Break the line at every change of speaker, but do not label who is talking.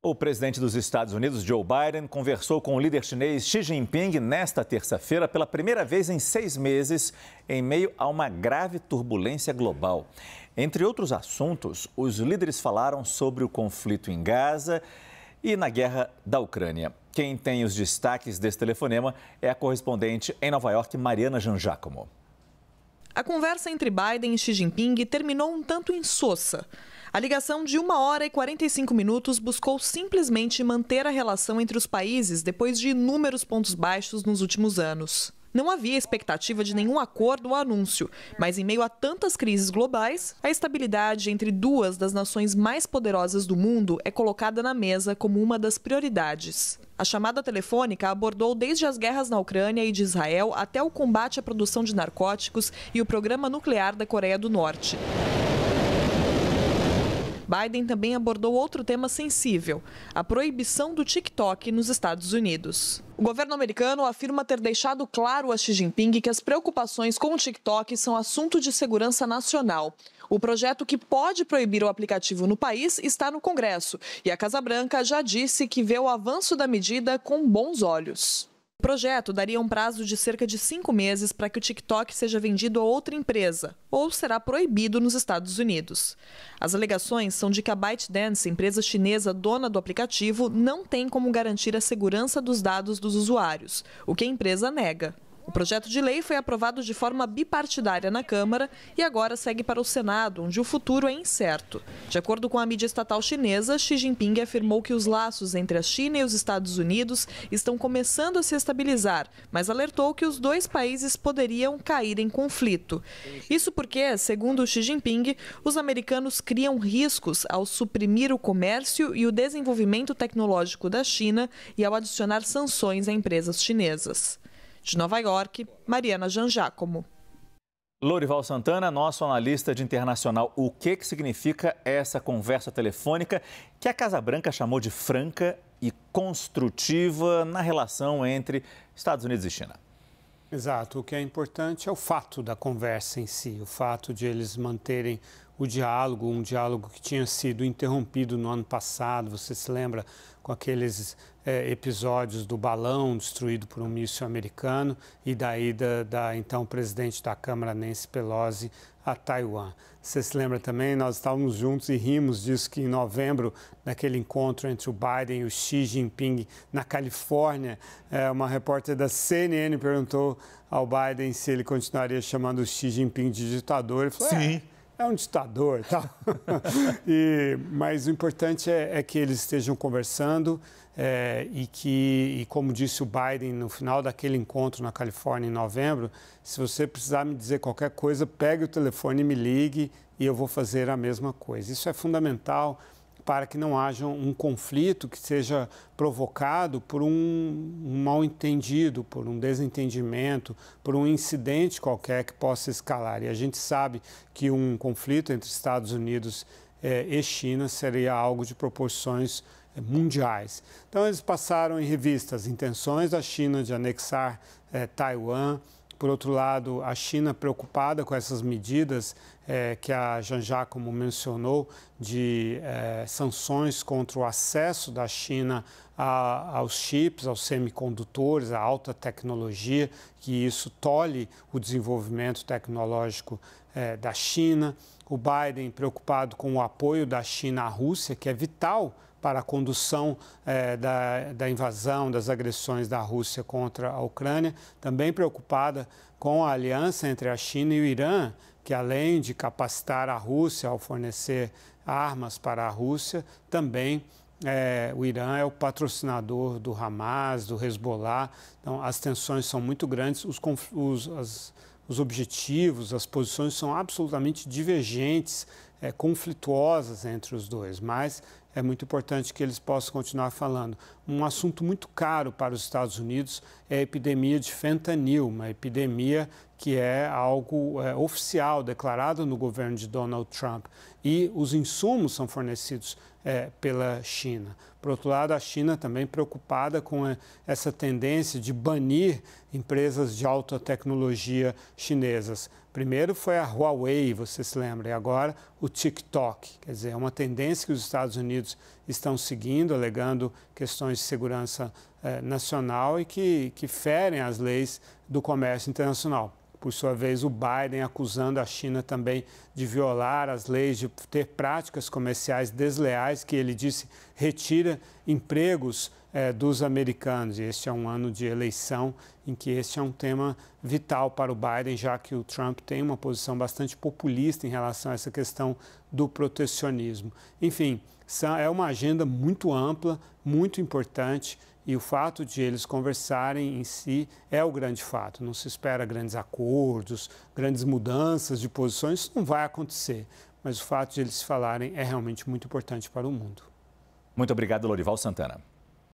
O presidente dos Estados Unidos, Joe Biden, conversou com o líder chinês Xi Jinping nesta terça-feira pela primeira vez em seis meses, em meio a uma grave turbulência global. Entre outros assuntos, os líderes falaram sobre o conflito em Gaza e na guerra da Ucrânia. Quem tem os destaques desse telefonema é a correspondente em Nova York, Mariana Janjacomo.
A conversa entre Biden e Xi Jinping terminou um tanto insossa. A ligação de 1 hora e 45 minutos buscou simplesmente manter a relação entre os países depois de inúmeros pontos baixos nos últimos anos. Não havia expectativa de nenhum acordo ou anúncio, mas em meio a tantas crises globais, a estabilidade entre duas das nações mais poderosas do mundo é colocada na mesa como uma das prioridades. A chamada telefônica abordou desde as guerras na Ucrânia e de Israel até o combate à produção de narcóticos e o programa nuclear da Coreia do Norte. Biden também abordou outro tema sensível: a proibição do TikTok nos Estados Unidos. O governo americano afirma ter deixado claro a Xi Jinping que as preocupações com o TikTok são assunto de segurança nacional. O projeto que pode proibir o aplicativo no país está no Congresso e a Casa Branca já disse que vê o avanço da medida com bons olhos. O projeto daria um prazo de cerca de cinco meses para que o TikTok seja vendido a outra empresa, ou será proibido nos Estados Unidos. As alegações são de que a ByteDance, empresa chinesa dona do aplicativo, não tem como garantir a segurança dos dados dos usuários, o que a empresa nega. O projeto de lei foi aprovado de forma bipartidária na Câmara e agora segue para o Senado, onde o futuro é incerto. De acordo com a mídia estatal chinesa, Xi Jinping afirmou que os laços entre a China e os Estados Unidos estão começando a se estabilizar, mas alertou que os dois países poderiam cair em conflito. Isso porque, segundo Xi Jinping, os americanos criam riscos ao suprimir o comércio e o desenvolvimento tecnológico da China e ao adicionar sanções a empresas chinesas. De Nova York, Mariana Janjacomo.
Lourival Santana, nosso analista de internacional. O que, que significa essa conversa telefônica que a Casa Branca chamou de franca e construtiva na relação entre Estados Unidos e China?
Exato. O que é importante é o fato da conversa em si, o fato de eles manterem o diálogo, um diálogo que tinha sido interrompido no ano passado, você se lembra, com aqueles é, episódios do balão destruído por um míssil americano e da ida da então presidente da Câmara, Nancy Pelosi, a Taiwan. Você se lembra também, nós estávamos juntos e rimos disso que em novembro, naquele encontro entre o Biden e o Xi Jinping na Califórnia, é, uma repórter da CNN perguntou ao Biden se ele continuaria chamando o Xi Jinping de ditador. Ele falou, é, Sim. É, é um ditador tá? e tal. mas o importante é, é, que eles estejam conversando é, e que, e como disse o Biden no final daquele encontro na Califórnia em novembro, se você precisar me dizer qualquer coisa, pegue o telefone e me ligue e eu vou fazer a mesma coisa. Isso é fundamental para que não haja um conflito que seja provocado por um, mal-entendido, por um desentendimento, por um incidente qualquer que possa escalar. E a gente sabe que um conflito entre Estados Unidos eh, e China seria algo de proporções eh, mundiais. Então, eles passaram em revista as intenções da China de anexar eh, Taiwan. Por outro lado, a China, preocupada com essas medidas é, que a Janja como mencionou, de é, sanções contra o acesso da China a, aos chips, aos semicondutores, à alta tecnologia, que isso tolhe o desenvolvimento tecnológico é, da China. O Biden preocupado com o apoio da China à Rússia, que é vital para a condução eh, da, da, invasão, das agressões da Rússia contra a Ucrânia, também preocupada com a aliança entre a China e o Irã, que além de capacitar a Rússia ao fornecer armas para a Rússia, também é, o Irã é o patrocinador do Hamas, do Hezbollah. Então, as tensões são muito grandes, os, os, as, os objetivos, as posições são absolutamente divergentes é, conflituosas entre os dois, mas é muito importante que eles possam continuar falando. Um assunto muito caro para os Estados Unidos é a epidemia de fentanil, uma epidemia que é algo é, oficial declarado no governo de Donald Trump. E os insumos são fornecidos é, pela China. Por outro lado, a China também preocupada com é, essa tendência de banir empresas de alta tecnologia chinesas. Primeiro foi a Huawei, você se lembra, e agora o TikTok. Quer dizer, é uma tendência que os Estados Unidos estão seguindo, alegando questões de segurança eh, nacional e que, que ferem as leis do comércio internacional. Por sua vez, o Biden acusando a China também de violar as leis, de ter práticas comerciais desleais, que ele disse retira empregos eh, dos americanos. este é um ano de eleição em que este é um tema vital para o Biden, já que o Trump tem uma posição bastante populista em relação a essa questão do protecionismo. Enfim, é uma agenda muito ampla, muito importante e o fato de eles conversarem em si é o grande fato. Não se espera grandes acordos, grandes mudanças de posições, isso não vai acontecer. Mas o fato de eles falarem é realmente muito importante para o mundo.
Muito obrigado, Lorival Santana.